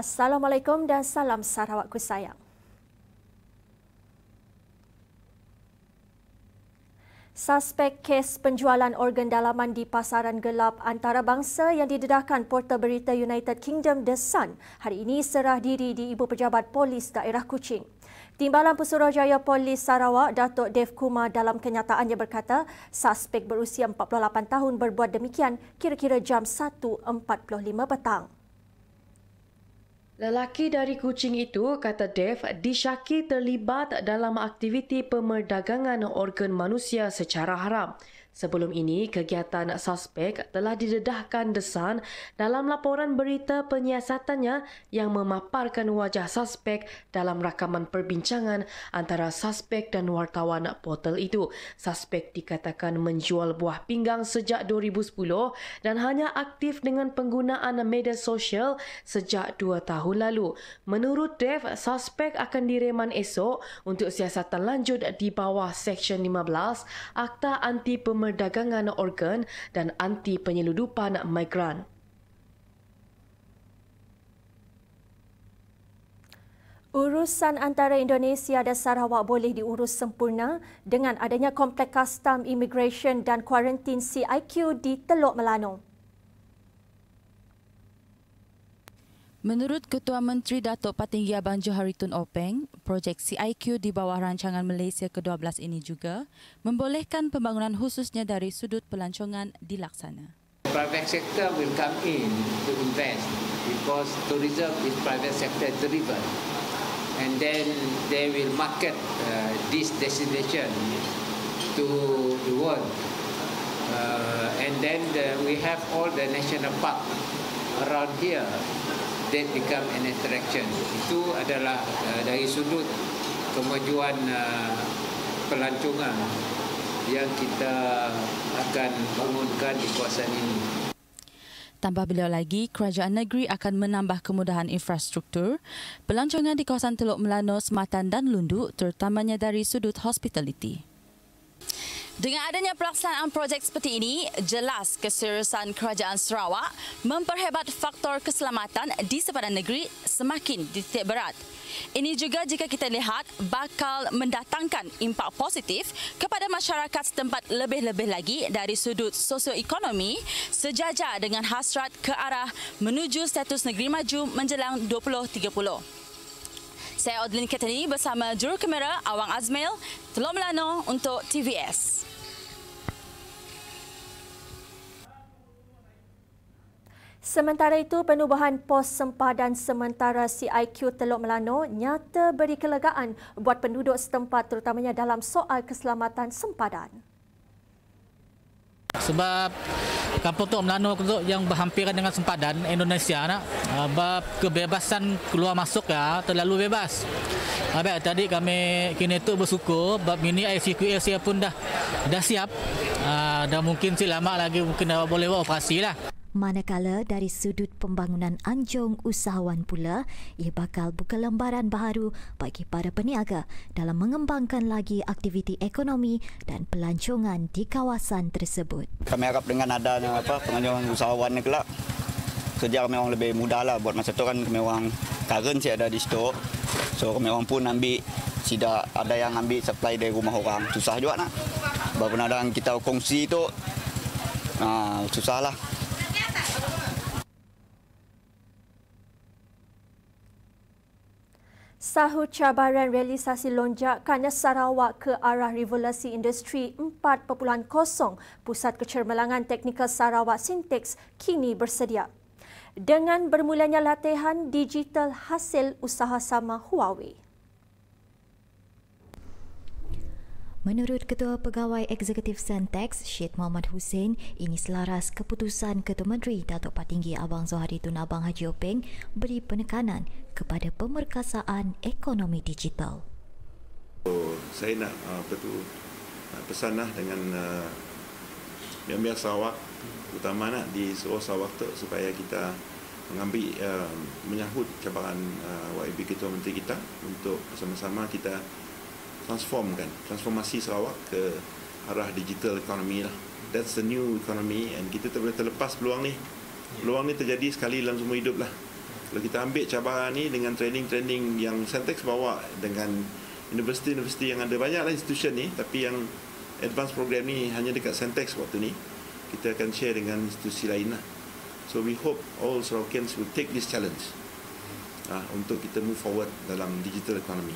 Assalamualaikum dan salam Sarawakku sayang. Suspek kes penjualan organ dalaman di pasaran gelap antarabangsa yang didedahkan portal berita United Kingdom The Sun hari ini serah diri di Ibu Pejabat Polis Daerah Kuching. Timbalan Pesuruhjaya Polis Sarawak, Datuk Dev Kumar dalam kenyataannya berkata, suspek berusia 48 tahun berbuat demikian kira-kira jam 1.45 petang. Lelaki dari kucing itu, kata Dave, disyaki terlibat dalam aktiviti pemerdagangan organ manusia secara haram. Sebelum ini, kegiatan suspek telah didedahkan desan dalam laporan berita penyiasatannya yang memaparkan wajah suspek dalam rakaman perbincangan antara suspek dan wartawan portal itu. Suspek dikatakan menjual buah pinggang sejak 2010 dan hanya aktif dengan penggunaan media sosial sejak dua tahun lalu. Menurut Dev, suspek akan direman esok untuk siasatan lanjut di bawah Seksyen 15 Akta Anti Pemerintah pemerdagangan organ dan anti penyeludupan migran. Urusan antara Indonesia dan Sarawak boleh diurus sempurna dengan adanya komplek kastam Immigration dan Quarantine CIQ di Teluk Melanau. Menurut Ketua Menteri Datuk Patinggi Abang Johari Tun Openg, projek CIQ di bawah rancangan Malaysia ke-12 ini juga membolehkan pembangunan khususnya dari sudut pelancongan dilaksana. Private sector will come in to invest because tourism is private sector driven. And then they will market uh, this destination to the world. Uh, and then the, we have all the national park around here that become an attraction. Itu adalah uh, dari sudut kemajuan uh, pelancongan yang kita akan bangunkan di kawasan ini. Tambah beliau lagi, kerajaan negeri akan menambah kemudahan infrastruktur pelancongan di kawasan Teluk Melano, Sematan dan Lunduk terutamanya dari sudut hospitality. Dengan adanya pelaksanaan projek seperti ini, jelas keseriusan Kerajaan Sarawak memperhebat faktor keselamatan di sepadan negeri semakin dititik berat. Ini juga jika kita lihat bakal mendatangkan impak positif kepada masyarakat setempat lebih-lebih lagi dari sudut sosioekonomi sejajar dengan hasrat ke arah menuju status negeri maju menjelang 2030. Saya Odlin Ketani bersama juru kamera Awang Azmail, Telom Melano untuk TVS. Sementara itu, penubuhan pos sempadan sementara CIQ Teluk Melano nyata beri kelegaan buat penduduk setempat terutamanya dalam soal keselamatan sempadan. Sebab kampung Teluk Melano yang berhampiran dengan sempadan Indonesia nak ah, bab kebebasan keluar masuk ya terlalu bebas. Abah tadi kami kini tu bersyukur bab ini ICQ siap pun dah dah siap. Uh, dah mungkin si lama lagi mungkin dah boleh buat operasi lah. Manakala dari sudut pembangunan anjung usahawan pula, ia bakal buka lembaran baru bagi para peniaga dalam mengembangkan lagi aktiviti ekonomi dan pelancongan di kawasan tersebut. Kami harap dengan ada apa pengajuan usahawan ni kelak, kerja kami orang lebih mudah lah. Buat masa tu kan kami orang si ada di situ. So kami orang pun ambil tidak ada yang ambil supply dari rumah orang. Susah juga nak. Bapak kadang kita kongsi tu, uh, susahlah. susah lah. Sahut cabaran realisasi lonjak kerana Sarawak ke arah revolusi industri 4.0, Pusat Kecermelangan Teknikal Sarawak Sintex kini bersedia. Dengan bermulanya latihan digital hasil usaha sama Huawei. Menurut Ketua Pegawai Eksekutif Sentex, Syed Muhammad Hussein, ini selaras keputusan Ketua Menteri Datuk Patinggi Abang Zohari Tun Abang Haji Openg beri penekanan kepada pemerkasaan ekonomi digital. So, oh, saya nak uh, betul uh, pesanlah dengan pihak-pihak uh, Sarawak, terutama nak di seluruh Sarawak tu supaya kita mengambil uh, menyahut cabaran uh, YB Ketua Menteri kita untuk sama-sama kita transform kan transformasi Sarawak ke arah digital economy lah that's the new economy and kita boleh terlepas peluang ni peluang ni terjadi sekali dalam semua hidup lah kalau kita ambil cabaran ni dengan training-training yang Sentex bawa dengan universiti-universiti yang ada banyak lah institusi ni tapi yang advance program ni hanya dekat Sentex waktu ni kita akan share dengan institusi lain lah so we hope all Sarawakians will take this challenge uh, untuk kita move forward dalam digital economy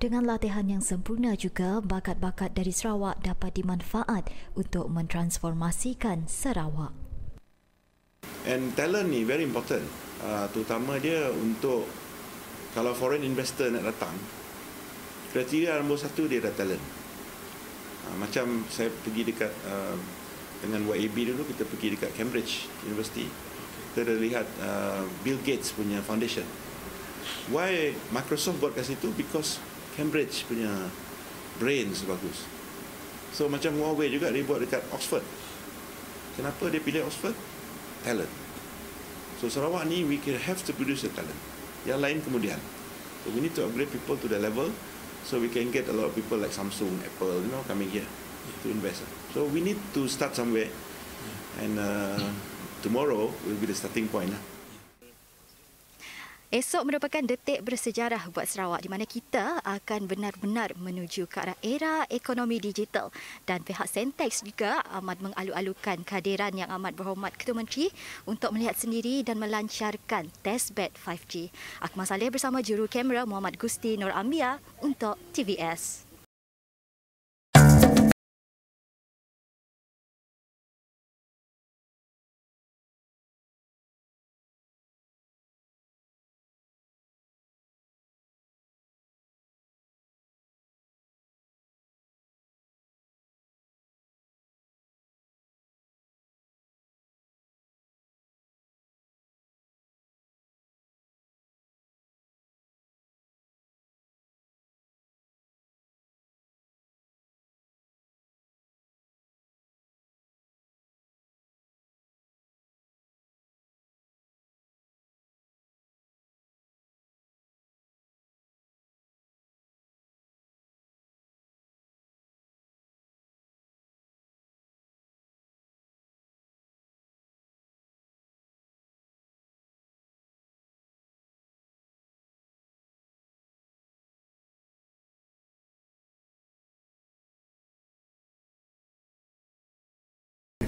dengan latihan yang sempurna juga, bakat-bakat dari Sarawak dapat dimanfaat untuk mentransformasikan Sarawak. And talent ni very important. Uh, terutama dia untuk kalau foreign investor nak datang, kriteria nombor satu dia ada talent. Uh, macam saya pergi dekat uh, dengan YAB dulu, kita pergi dekat Cambridge University. Kita dah lihat uh, Bill Gates punya foundation. Why Microsoft buat kat situ? Because Cambridge punya brain sebagus. So macam Huawei juga dia buat dekat Oxford. Kenapa dia pilih Oxford? Talent. So Sarawak ni we can have to produce the talent. Yang lain kemudian. So we need to upgrade people to the level so we can get a lot of people like Samsung, Apple, you know, coming here to invest. So we need to start somewhere. And uh, tomorrow will be the starting point lah. Esok merupakan detik bersejarah buat Sarawak di mana kita akan benar-benar menuju ke arah era ekonomi digital dan pihak Sentex juga amat mengalu-alukan kehadiran yang amat berhormat Ketua Menteri untuk melihat sendiri dan melancarkan test bed 5G. Akmal Saleh bersama juru kamera Muhammad Gusti Nur Amia untuk TVS.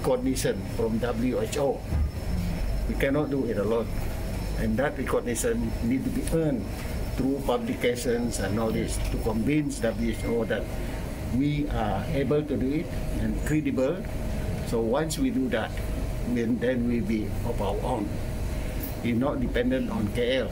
recognition from WHO. We cannot do it alone. And that recognition need to be earned through publications and all this to convince WHO that we are able to do it and credible. So once we do that, then we'll be of our own. We're not dependent on KL.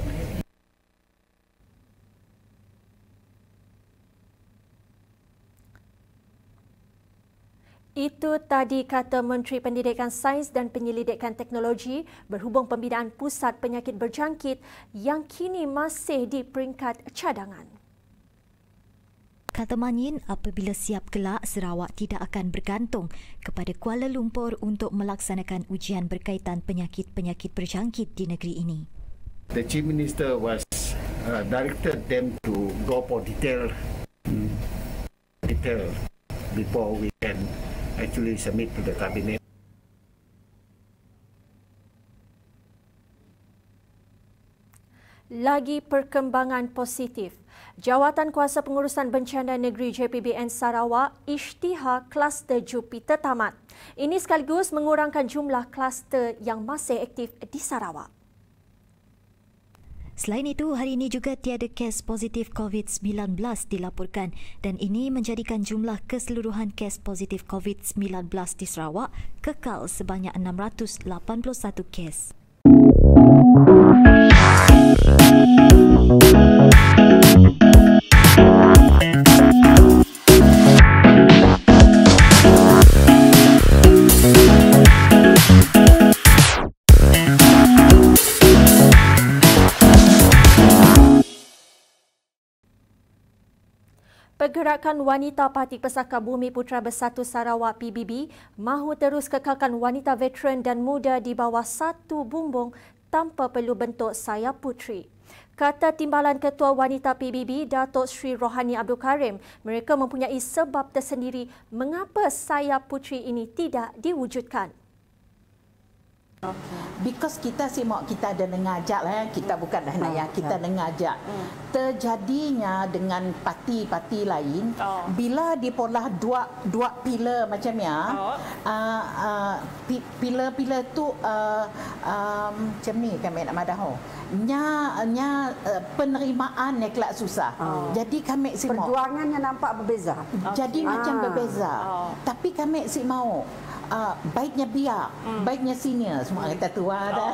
Itu tadi kata Menteri Pendidikan Sains dan Penyelidikan Teknologi berhubung pembinaan pusat penyakit berjangkit yang kini masih di peringkat cadangan. Kata Manin, apabila siap gelak, Sarawak tidak akan bergantung kepada Kuala Lumpur untuk melaksanakan ujian berkaitan penyakit-penyakit berjangkit di negeri ini. The Chief Minister was uh, directed them to go for detail, hmm. detail before we can actually submit to the cabinet. Lagi perkembangan positif, Jawatan Kuasa Pengurusan Bencana Negeri JPBN Sarawak ishtiha kluster Jupiter tamat. Ini sekaligus mengurangkan jumlah kluster yang masih aktif di Sarawak. Selain itu, hari ini juga tiada kes positif COVID-19 dilaporkan dan ini menjadikan jumlah keseluruhan kes positif COVID-19 di Sarawak kekal sebanyak 681 kes. Gerakan Wanita Parti Pesaka Bumi Putra Bersatu Sarawak PBB mahu terus kekalkan wanita veteran dan muda di bawah satu bumbung tanpa perlu bentuk sayap putri. Kata Timbalan Ketua Wanita PBB, Datuk Sri Rohani Abdul Karim, mereka mempunyai sebab tersendiri mengapa sayap putri ini tidak diwujudkan. Because kita semak kita ada mengajak lah, eh. kita hmm. bukan hanya ya, kita mengajak. Hmm. Terjadinya dengan parti-parti lain, oh. bila dipolah dua dua pilar macam ya, oh. uh, ah, uh, ah, pilar-pilar tu uh, um, macam ni kami nak madahu. Oh. Nya, nya uh, penerimaan yang kelak susah. Oh. Jadi kami semak. Perjuangannya nampak berbeza. Okay. Jadi ah. macam berbeza. Oh. Tapi kami semak mau uh, baiknya biak, hmm. baiknya senior semua kita tua dah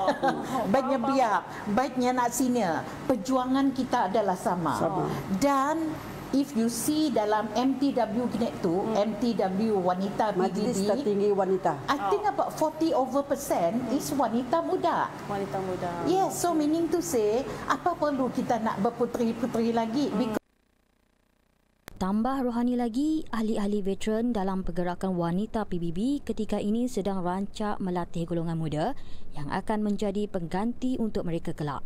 baiknya biak, baiknya nak senior perjuangan kita adalah sama Sabu. dan if you see dalam MTW Connect tu hmm. MTW wanita majlis PDD, tertinggi wanita i think oh. about 40 over percent hmm. is wanita muda wanita muda yes so meaning to say apa perlu kita nak berputri putri lagi hmm. Tambah rohani lagi, ahli-ahli veteran dalam pergerakan wanita PBB ketika ini sedang rancak melatih golongan muda yang akan menjadi pengganti untuk mereka kelak.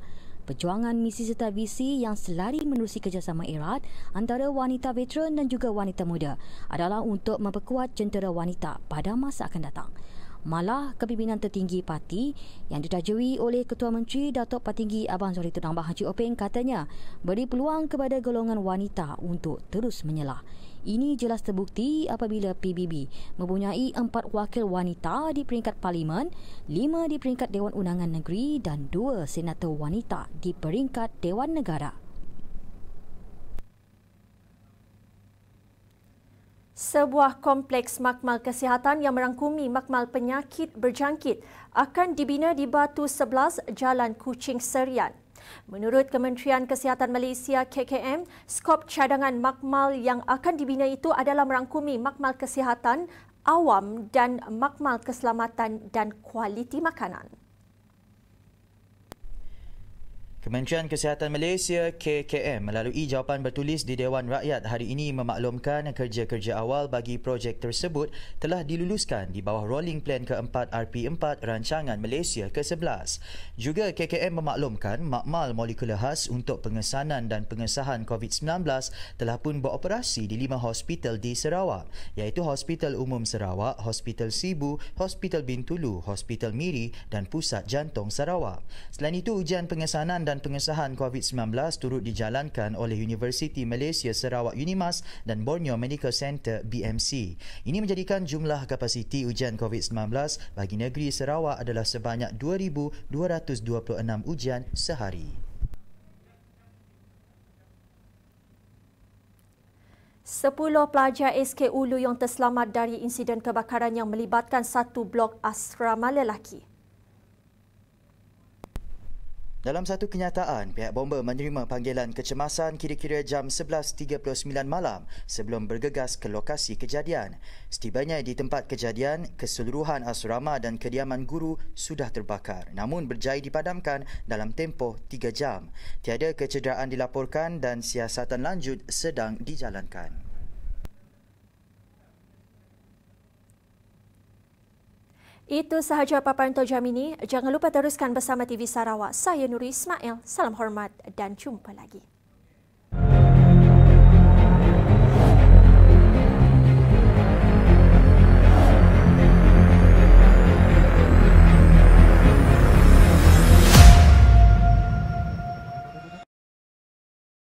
Perjuangan misi serta visi yang selari menerusi kerjasama erat antara wanita veteran dan juga wanita muda adalah untuk memperkuat jentera wanita pada masa akan datang malah kepimpinan tertinggi parti yang ditajui oleh Ketua Menteri Datuk Patinggi Abang Zuri Tunambah Haji Oping katanya beri peluang kepada golongan wanita untuk terus menyelah. Ini jelas terbukti apabila PBB mempunyai empat wakil wanita di peringkat parlimen, lima di peringkat Dewan Undangan Negeri dan dua senator wanita di peringkat Dewan Negara. sebuah kompleks makmal kesihatan yang merangkumi makmal penyakit berjangkit akan dibina di Batu 11 Jalan Kucing Serian. Menurut Kementerian Kesihatan Malaysia KKM, skop cadangan makmal yang akan dibina itu adalah merangkumi makmal kesihatan awam dan makmal keselamatan dan kualiti makanan. Kementerian Kesihatan Malaysia KKM melalui jawapan bertulis di Dewan Rakyat hari ini memaklumkan kerja-kerja awal bagi projek tersebut telah diluluskan di bawah Rolling Plan keempat RP4 Rancangan Malaysia ke-11. Juga KKM memaklumkan makmal molekular khas untuk pengesanan dan pengesahan COVID-19 telah pun beroperasi di lima hospital di Sarawak iaitu Hospital Umum Sarawak, Hospital Sibu, Hospital Bintulu, Hospital Miri dan Pusat Jantung Sarawak. Selain itu, ujian pengesanan dan pengesahan COVID-19 turut dijalankan oleh Universiti Malaysia Sarawak Unimas dan Borneo Medical Center BMC. Ini menjadikan jumlah kapasiti ujian COVID-19 bagi negeri Sarawak adalah sebanyak 2,226 ujian sehari. Sepuluh pelajar SK Ulu yang terselamat dari insiden kebakaran yang melibatkan satu blok asrama lelaki. Dalam satu kenyataan, pihak bomber menerima panggilan kecemasan kira-kira jam 11.39 malam sebelum bergegas ke lokasi kejadian. Setibanya di tempat kejadian, keseluruhan asrama dan kediaman guru sudah terbakar namun berjaya dipadamkan dalam tempoh 3 jam. Tiada kecederaan dilaporkan dan siasatan lanjut sedang dijalankan. Itu sahaja paparan tojam ini. Jangan lupa teruskan bersama TV Sarawak. Saya Nuri Ismail. Salam hormat dan jumpa lagi.